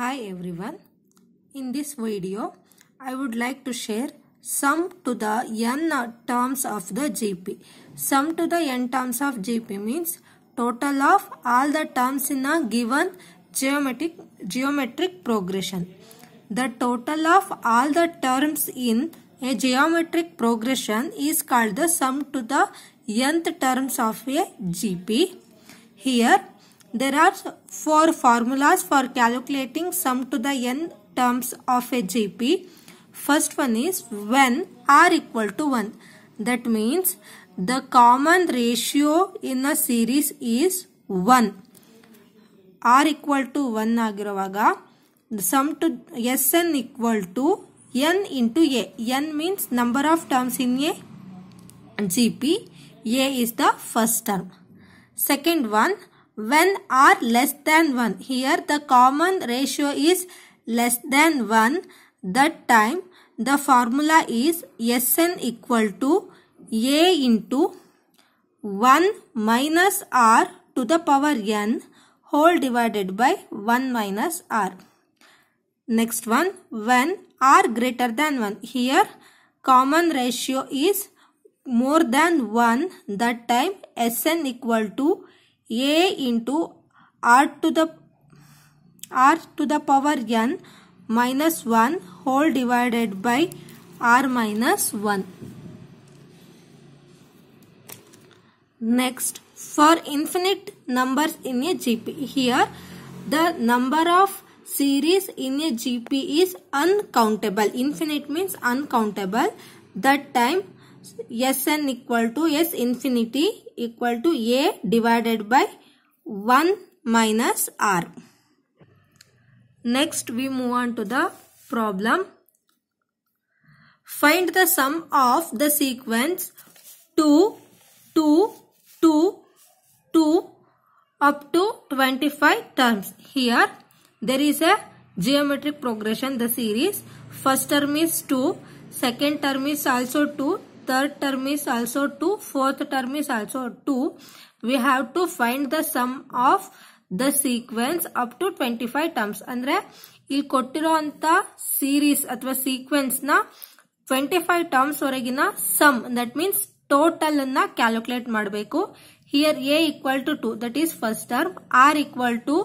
Hi everyone. In this video, I would like to share sum to the n terms of the GP. Sum to the n terms of GP means total of all the terms in a given geometric, geometric progression. The total of all the terms in a geometric progression is called the sum to the nth terms of a GP. Here there are four formulas for calculating sum to the n terms of a GP. First one is when r equal to 1. That means the common ratio in a series is 1. r equal to 1 The sum to Sn equal to n into a. n means number of terms in a GP. a is the first term. Second one when r less than 1 here the common ratio is less than 1 that time the formula is Sn equal to A into 1 minus r to the power n whole divided by 1 minus r. Next one, when r greater than 1. Here, common ratio is more than 1. That time, Sn equal to a into r to the r to the power n minus 1 whole divided by r minus 1. Next, for infinite numbers in a GP, here the number of series in a GP is uncountable. Infinite means uncountable. That time Sn equal to S infinity equal to A divided by 1 minus R. Next we move on to the problem. Find the sum of the sequence 2, 2, 2, 2 up to 25 terms. Here there is a geometric progression the series. First term is 2, second term is also 2, third term is also 2, fourth term is also 2. We have to find the sum of the sequence up to twenty five terms ಅಂದ್ರೆ ಇಲ್ಲಿ ಕೊಟ್ಟಿರೋ ಅಂತ series ಅಥವಾ sequence ನ twenty five terms ವರೆಗಿನ sum that means total ಅನ್ನ calculate ಮಾಡಬೇಕು here a equal to two that is first term r equal to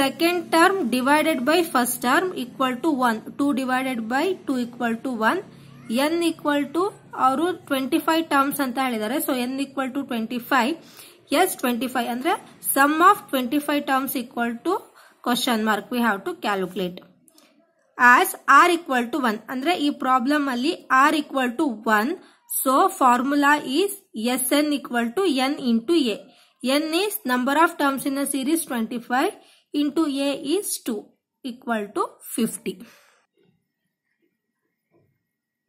second term divided by first term equal to one two divided by two equal to one n equal to ಅವರು twenty five terms ಅಂತ ಹೇಳಿದ್ದಾರೆ so n equal to twenty five S twenty five ಅಂದ್ರೆ sum of twenty five terms equal to question mark we have to calculate as r equal to one ಅಂದ್ರೆ ಈ problem ಅಲ್ಲಿ r equal to one so formula is S n equal to n into a n is number of terms in a series twenty five into a is two equal to fifty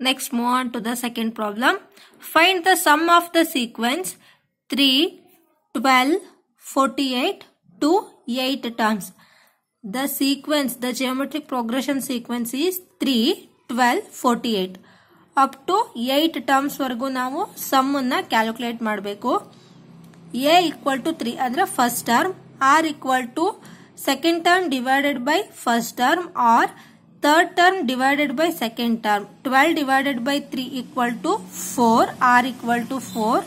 Next move on to the second problem. Find the sum of the sequence 3, 12, 48 to 8 terms. The sequence, the geometric progression sequence is 3, 12, 48. up to 8 terms eight ಟರ್ಮ್ಸ್ವರೆಗೂ ನಾವು calculate calculate ಮಾಡಬೇಕು a equal to 3. ಅಂದರೆ first term r equal to second term divided by first term r. third term divided by second term 12 divided by 3 equal to 4 r equal to 4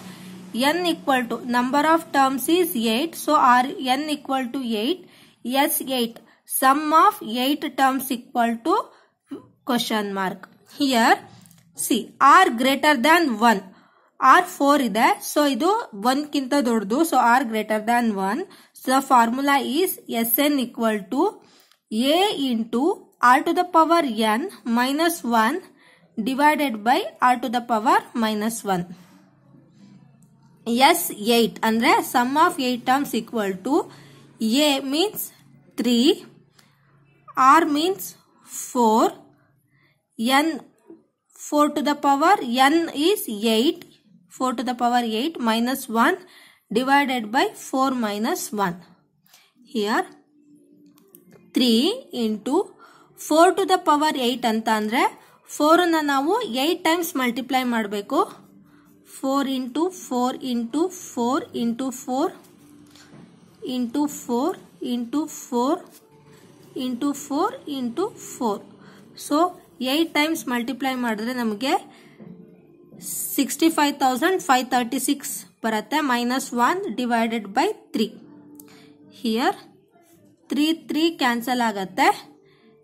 n equal to number of terms is 8 so r n equal to 8 yes 8 sum of 8 terms equal to question mark here see r greater than 1 r four ಇದೆ ಸೊ ಇದು ಒನ್ಗಿಂತ ದೊಡ್ಡದು so r greater than one so formula is S n equal to a into r to the power n minus 1 divided by r to the power minus 1. Yes, 8. And the sum of 8 terms equal to a means 3, r means 4, n 4 to the power n is 8, 4 to the power 8 minus 1 divided by 4 minus 1. Here 3 into four to the power eight ಅಂತ ಅಂದರೆ ಫೋರನ್ನು ನಾವು eight times multiply ಮಾಡಬೇಕು four into four into four into four into four into four into four into four so eight times multiply ಮಾಡಿದ್ರೆ ನಮಗೆ sixty five thousand five thirty six ಬರುತ್ತೆ minus one divided by three here three three cancel ಆಗತ್ತೆ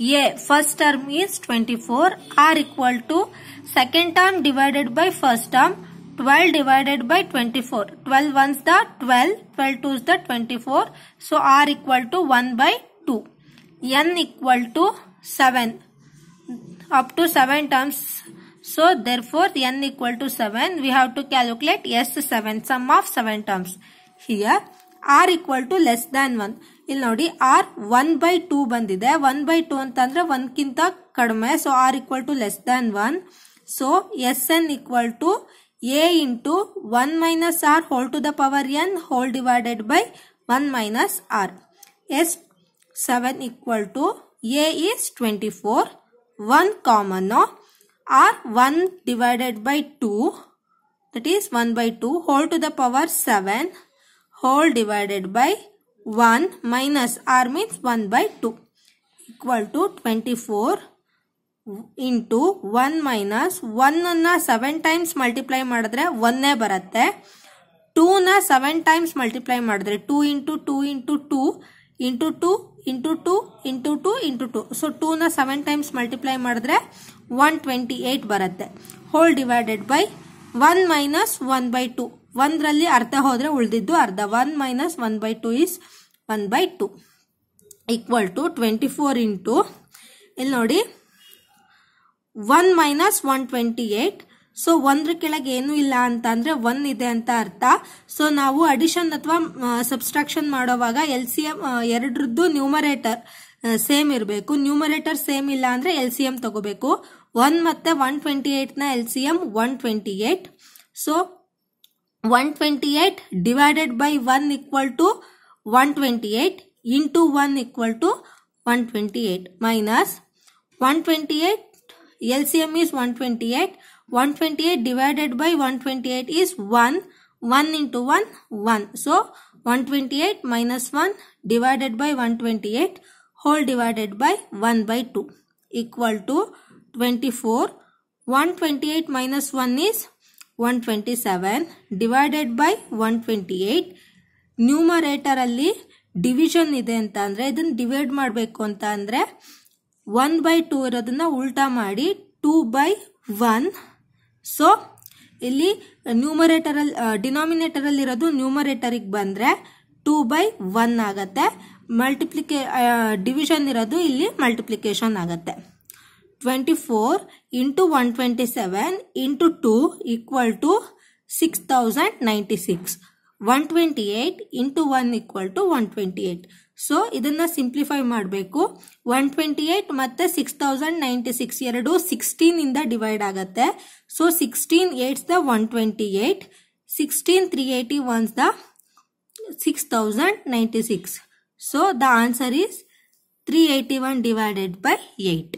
A. First term is 24. R equal to second term divided by first term. 12 divided by 24. 12 ones the 12. 12 twos the 24. So R equal to 1 by 2. N equal to 7. Up to 7 terms. So therefore N equal to 7. We have to calculate S7. Sum of 7 terms. Here R equal to less than 1. ಇಲ್ಲಿ ನೋಡಿ r one by two ಬಂದಿದೆ one by two ಅಂತಂದ್ರೆ ಒಂದ್ಕಿಂತ ಕಡಿಮೆ so r equal to less than one so S n equal to a into one minus r whole to the power n whole divided by one minus r S seven equal to a is twenty four one ಕಾಮನ್ನು r one divided by two that is one by two whole to the power seven whole divided by 1 minus r one by two 2 two twenty four into one minus ಒನ್ನ seven times multiply ಮಾಡಿದ್ರೆ ಒಂದೇ ಬರುತ್ತೆ ಟೂನ seven times multiply ಮಾಡಿದ್ರೆ two into two into two into two into two into two into two so ಟೂನ seven times multiply ಮಾಡಿದ್ರೆ one twenty eight ಬರುತ್ತೆ whole divided by one minus one by two ಒಂದರಲ್ಲಿ ಅರ್ಧ ಹೋದರೆ ಉಳಿದಿದ್ದು ಅರ್ಧ one minus one by two is one by two equal to twenty four into ಇಲ್ಲಿ ನೋಡಿ one minus one twenty eight so ಒಂದ್ರ ಕೆಳಗೆ ಏನು ಇಲ್ಲ ಅಂತ ಅಂದ್ರೆ ಒನ್ ಇದೆ ಅಂತ ಅರ್ಥ ಸೊ ನಾವು ಅಡಿಷನ್ ಅಥವಾ ಸಬ್ಸ್ಟ್ರಾಕ್ಷನ್ ಮಾಡೋವಾಗ ಎಲ್ ಸಿ ಎಮ್ ಎರಡರದ್ದು ನ್ಯೂಮರೇಟರ್ ಸೇಮ್ ಇರಬೇಕು ನ್ಯೂಮರೇಟರ್ ಸೇಮ್ ಇಲ್ಲ ಅಂದ್ರೆ ಎಲ್ ಸಿ ಎಮ್ ತಗೋಬೇಕು ಒನ್ ಮತ್ತೆ ಒನ್ ಟ್ವೆಂಟಿ ಏಟ್ ನ L C M one twenty eight so 128 divided by 1 equal to 128 into 1 equal to 128 minus 128 LCM is 128 128 divided by 128 is 1 1 into 1 1 so 128 minus 1 divided by 128 whole divided by 1 by 2 equal to 24 128 minus 1 is 127 divided by one twenty eight ನ್ಯೂಮರೇಟರಲ್ಲಿ division ಇದೆ ಅಂತ ಅಂದರೆ ಇದನ್ನು divide ಮಾಡಬೇಕು ಅಂತ ಅಂದರೆ one by two ಇರೋದನ್ನು ಉಲ್ಟಾ ಮಾಡಿ ಟೂ ಬೈ ಒನ್ ಸೊ ಇಲ್ಲಿ ನ್ಯೂಮರೇಟರಲ್ಲಿ ಡಿನಾಮಿನೇಟರಲ್ಲಿರೋದು ನ್ಯೂಮರೇಟರಿಗೆ ಬಂದರೆ ಟೂ ಬೈ ಒನ್ ಆಗತ್ತೆ ಮಲ್ಟಿಪ್ಲಿಕೇ ಡಿವಿಷನ್ ಇರೋದು ಇಲ್ಲಿ ಮಲ್ಟಿಪ್ಲಿಕೇಶನ್ ಆಗುತ್ತೆ twenty four into one twenty seven into two equal to six thousand ninety six one twenty eight into one equal to one twenty eight so ಇದನ್ನು simplify ಮಾಡಬೇಕು one twenty eight ಮತ್ತು six thousand ninety six ಎರಡು ಸಿಕ್ಸ್ಟೀನಿಂದ divide ಆಗುತ್ತೆ so sixteen eights the one twenty eight sixteen three eighty ones the six thousand ninety six so the answer is three eighty one divided by eight